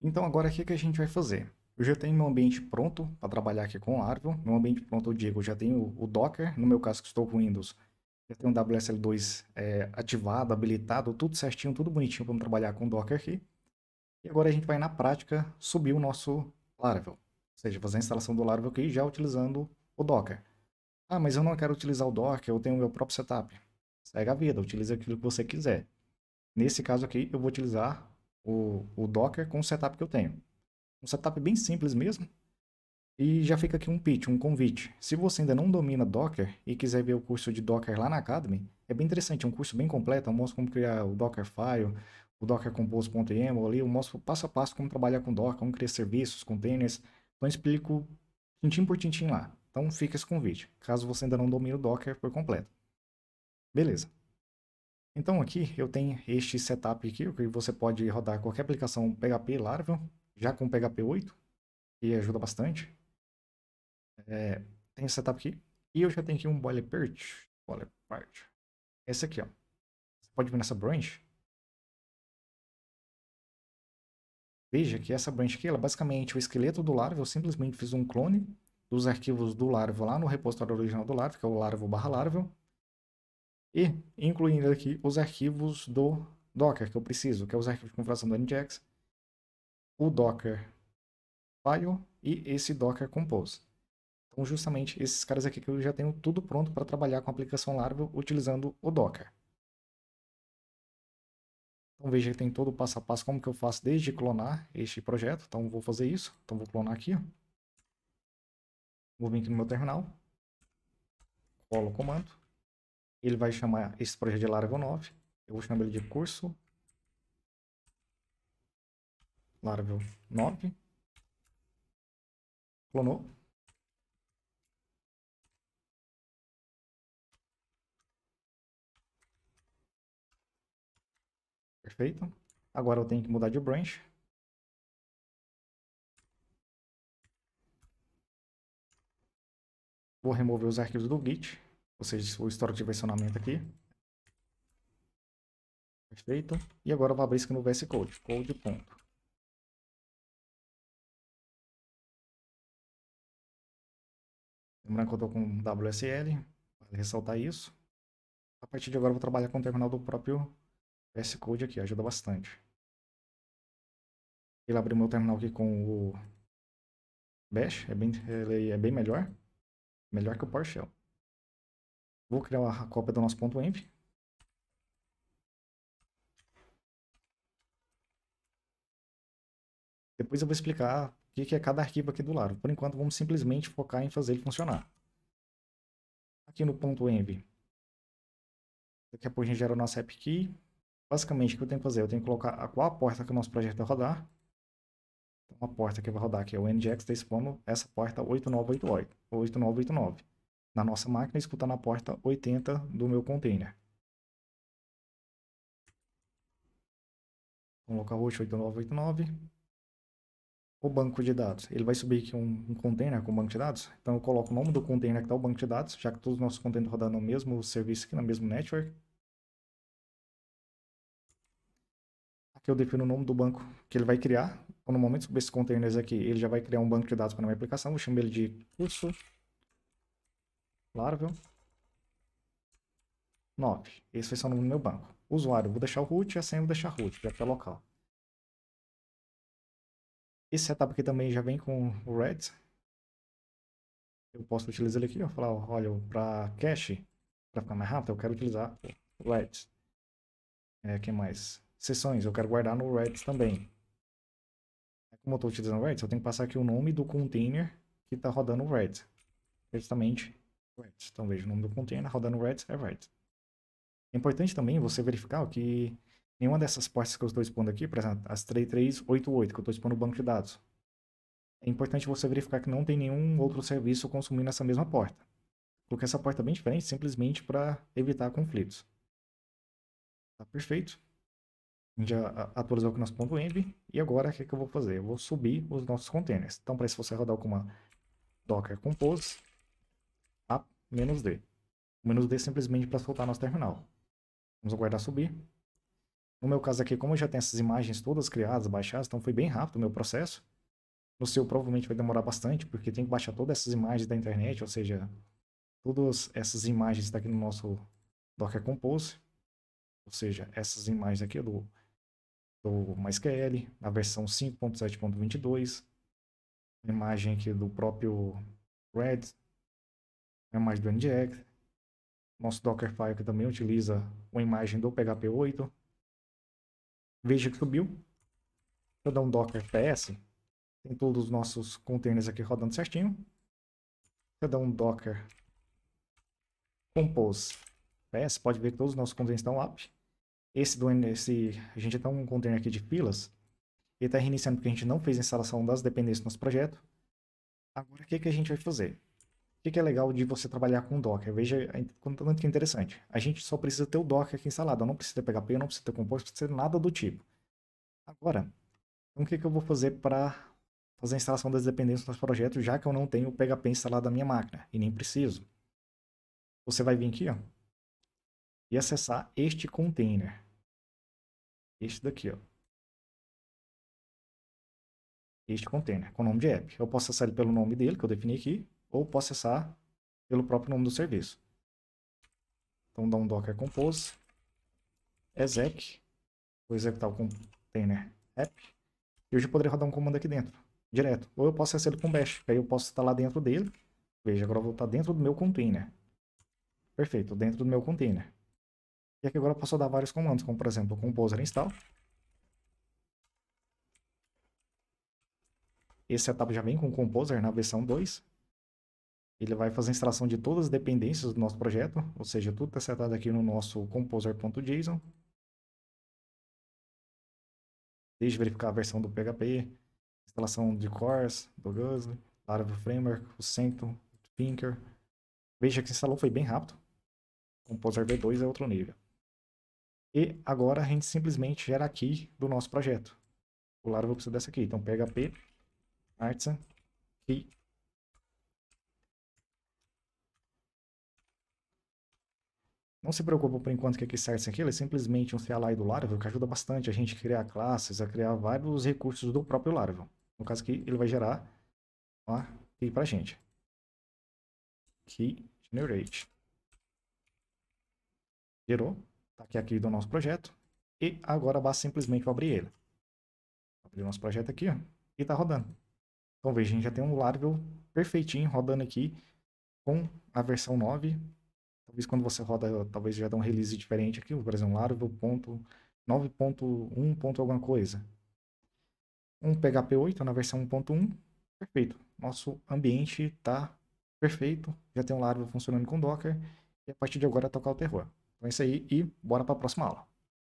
Então agora o que, que a gente vai fazer? Eu já tenho meu ambiente pronto para trabalhar aqui com Laravel. Meu ambiente pronto, eu digo, eu já tenho o Docker, no meu caso que estou com Windows, já tenho o WSL2 é, ativado, habilitado, tudo certinho, tudo bonitinho para trabalhar com Docker aqui. E agora a gente vai na prática subir o nosso Laravel, ou seja, fazer a instalação do Laravel aqui já utilizando o Docker. Ah, mas eu não quero utilizar o Docker, eu tenho o meu próprio setup. Segue a vida, utilize aquilo que você quiser. Nesse caso aqui, eu vou utilizar o, o Docker com o setup que eu tenho. Um setup bem simples mesmo. E já fica aqui um pitch, um convite. Se você ainda não domina Docker e quiser ver o curso de Docker lá na Academy, é bem interessante, é um curso bem completo, eu mostro como criar o Dockerfile, o compose.yml ali, eu mostro passo a passo como trabalhar com Docker, como criar serviços, containers, então explico tintim por tintim lá. Então fica esse convite, caso você ainda não domine o Docker por completo. Beleza. Então aqui eu tenho este setup aqui, que você pode rodar qualquer aplicação PHP Laravel, já com PHP 8, que ajuda bastante. É, tem esse setup aqui. E eu já tenho aqui um boilerplate. boilerplate. Esse aqui, ó. Você pode vir nessa branch. Veja que essa branch aqui, ela é basicamente o esqueleto do Laravel. Eu simplesmente fiz um clone dos arquivos do Laravel lá no repositório original do Laravel, que é o Laravel barra Laravel e incluindo aqui os arquivos do Docker que eu preciso, que é os arquivos de configuração do Nginx, o Docker File e esse Docker Compose. Então, justamente esses caras aqui que eu já tenho tudo pronto para trabalhar com a aplicação Laravel utilizando o Docker. Então veja que tem todo o passo a passo como que eu faço desde clonar este projeto. Então vou fazer isso. Então vou clonar aqui. Ó. Vou vir aqui no meu terminal. Colo o comando. Ele vai chamar esse projeto de Laravel 9. Eu vou chamar ele de curso Laravel 9. Clonou. Perfeito. Agora eu tenho que mudar de branch. Vou remover os arquivos do Git. Ou seja, o histórico de versionamento aqui. Perfeito. E agora eu vou abrir isso aqui no VS Code. Code ponto. Lembrando que eu estou com WSL. Vale ressaltar isso. A partir de agora eu vou trabalhar com o terminal do próprio VS Code aqui. Ajuda bastante. Ele abriu meu terminal aqui com o Bash. É bem, ele é bem melhor. Melhor que o PowerShell. Vou criar uma cópia do nosso ponto .env. Depois eu vou explicar o que é cada arquivo aqui do lado. Por enquanto, vamos simplesmente focar em fazer ele funcionar. Aqui no ponto .env, daqui a pouco a gente gera o nosso app key. Basicamente, o que eu tenho que fazer? Eu tenho que colocar qual a porta que o nosso projeto vai rodar. Então, a porta que vai rodar aqui é o NGX está expondo essa porta 8988, 8989 na nossa máquina, escutar na porta 80 do meu container. colocar localhost 8989. O banco de dados, ele vai subir aqui um, um container com o banco de dados. Então eu coloco o nome do container que está o banco de dados, já que todos os nossos containers rodando no mesmo serviço aqui, na mesma network. Aqui eu defino o nome do banco que ele vai criar. Então, no momento que subir esses containers aqui, ele já vai criar um banco de dados para a minha aplicação. Eu chamo ele de curso. Laravel. 9. Esse foi só o nome do meu banco. Usuário, vou deixar o root e a senha vou deixar root, já que é local. Esse setup aqui também já vem com o Reds. Eu posso utilizar ele aqui, ó, falar, olha, para cache, para ficar mais rápido, eu quero utilizar o Reds. É, que mais? Sessões, eu quero guardar no Reds também. É como eu estou utilizando o Reds, eu tenho que passar aqui o nome do container que está rodando o Reds. Justamente Right. Então veja o nome do container, rodando right é right. É importante também você verificar que nenhuma dessas portas que eu estou expondo aqui, por exemplo, as 3388 que eu estou expondo o banco de dados, é importante você verificar que não tem nenhum outro serviço consumindo essa mesma porta. porque essa porta é bem diferente simplesmente para evitar conflitos. Tá perfeito. A gente já atualizou aqui o nosso ponto .env. E agora o que, é que eu vou fazer? Eu vou subir os nossos containers. Então para isso você rodar com uma docker compose menos D. O menos D simplesmente para soltar nosso terminal. Vamos aguardar subir. No meu caso aqui, como eu já tenho essas imagens todas criadas, baixadas, então foi bem rápido o meu processo. No seu provavelmente vai demorar bastante, porque tem que baixar todas essas imagens da internet, ou seja, todas essas imagens daqui no nosso Docker Compose, ou seja, essas imagens aqui do, do MySQL, na versão 5.7.22, imagem aqui do próprio Red, uma é imagem do NGX. Nosso Dockerfile que também utiliza uma imagem do PHP 8. Veja que subiu. Vou eu dar um Docker PS. Tem todos os nossos containers aqui rodando certinho. Vou eu dar um Docker Compose PS. Pode ver que todos os nossos containers estão up. Esse, do, esse a gente tem um container aqui de filas. Ele está reiniciando porque a gente não fez a instalação das dependências do nosso projeto. Agora o que, que a gente vai fazer? O que é legal de você trabalhar com Docker? Veja é quanto que é interessante. A gente só precisa ter o Docker aqui instalado. Eu não precisa ter PHP, eu não precisa ter Compose, não nada do tipo. Agora, então o que, que eu vou fazer para fazer a instalação das dependências nos projetos, já que eu não tenho o PHP instalado na minha máquina e nem preciso? Você vai vir aqui ó, e acessar este container. Este daqui, ó. Este container, com o nome de app. Eu posso acessar ele pelo nome dele, que eu defini aqui, ou posso acessar pelo próprio nome do serviço. Então dá um docker compose, exec, vou executar o container app, e eu já poderia rodar um comando aqui dentro, direto. Ou eu posso acessar ele com bash, que aí eu posso estar lá dentro dele. Veja, agora eu vou estar dentro do meu container. Perfeito, dentro do meu container. E aqui agora eu posso dar vários comandos, como por exemplo, o composer install. Esse setup já vem com o composer na versão 2, ele vai fazer a instalação de todas as dependências do nosso projeto, ou seja, tudo está setado aqui no nosso composer.json. Desde verificar a versão do PHP, instalação de cores, do Guzzler, Laravel Framework, o o Thinker. Veja que instalou foi bem rápido. Composer V2 é outro nível. E agora a gente simplesmente gera aqui do nosso projeto. O Laravel precisa dessa aqui. Então, PHP, Artisan, Key não se preocupe por enquanto que aqui sai isso aqui, é simplesmente um CLI do Laravel, que ajuda bastante a gente a criar classes, a criar vários recursos do próprio Laravel. No caso aqui, ele vai gerar aqui para a gente. Key Generate. Gerou. Está aqui, aqui do nosso projeto. E agora basta simplesmente abrir ele. Abrir o nosso projeto aqui, ó. E está rodando. Então veja, a gente já tem um Laravel perfeitinho rodando aqui com a versão 9 Talvez quando você roda, talvez já dá um release diferente aqui, por exemplo, Laravel ponto 9.1 ponto alguma coisa. Um PHP 8 na versão 1.1, perfeito. Nosso ambiente está perfeito, já tem um Laravel funcionando com Docker, e a partir de agora é tocar o terror. Então é isso aí e bora para a próxima aula.